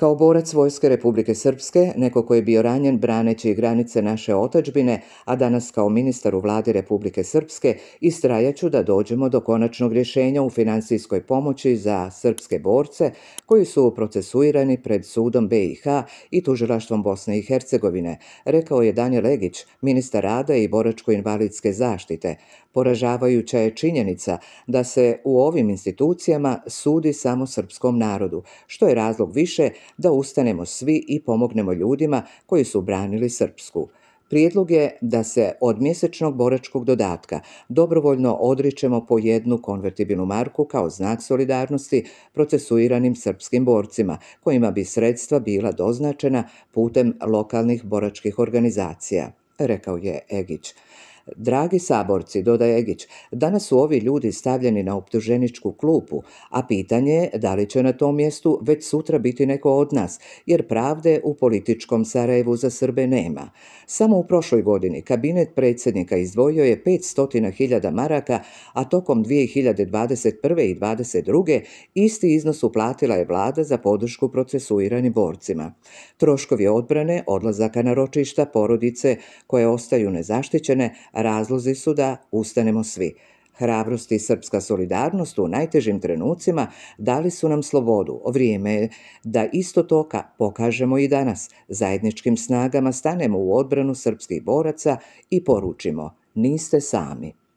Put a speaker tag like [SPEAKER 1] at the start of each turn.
[SPEAKER 1] Kao borac Vojske Republike Srpske, neko koji je bio ranjen braneći granice naše otačbine, a danas kao ministar u vladi Republike Srpske, istrajaću da dođemo do konačnog rješenja u financijskoj pomoći za srpske borce koji su procesuirani pred sudom BiH i tužilaštvom Bosne i Hercegovine, rekao je Danje Legić, ministar rada i boračko-invalidske zaštite. Poražavajuća je činjenica da se u ovim institucijama sudi samo srpskom narodu, što je razlog više da ustanemo svi i pomognemo ljudima koji su branili Srpsku. Prijedlog je da se od mjesečnog boračkog dodatka dobrovoljno odričemo po jednu konvertibilnu marku kao znak solidarnosti procesuiranim srpskim borcima, kojima bi sredstva bila doznačena putem lokalnih boračkih organizacija, rekao je Egić. Dragi saborci, dodaje Egić, danas su ovi ljudi stavljeni na optuženičku klupu, a pitanje je da li će na tom mjestu već sutra biti neko od nas, jer pravde u političkom Sarajevu za Srbe nema. Samo u prošloj godini kabinet predsjednika izdvojio je 500.000 maraka, a tokom 2021. i 2022. isti iznos uplatila je vlada za podršku procesuiranim borcima. Troškovi odbrane, odlazaka na ročišta, porodice koje ostaju nezaštićene, Razlozi su da ustanemo svi. Hrabrost i srpska solidarnost u najtežim trenucima dali su nam slobodu. Vrijeme je da isto toka pokažemo i danas. Zajedničkim snagama stanemo u odbranu srpskih boraca i poručimo niste sami.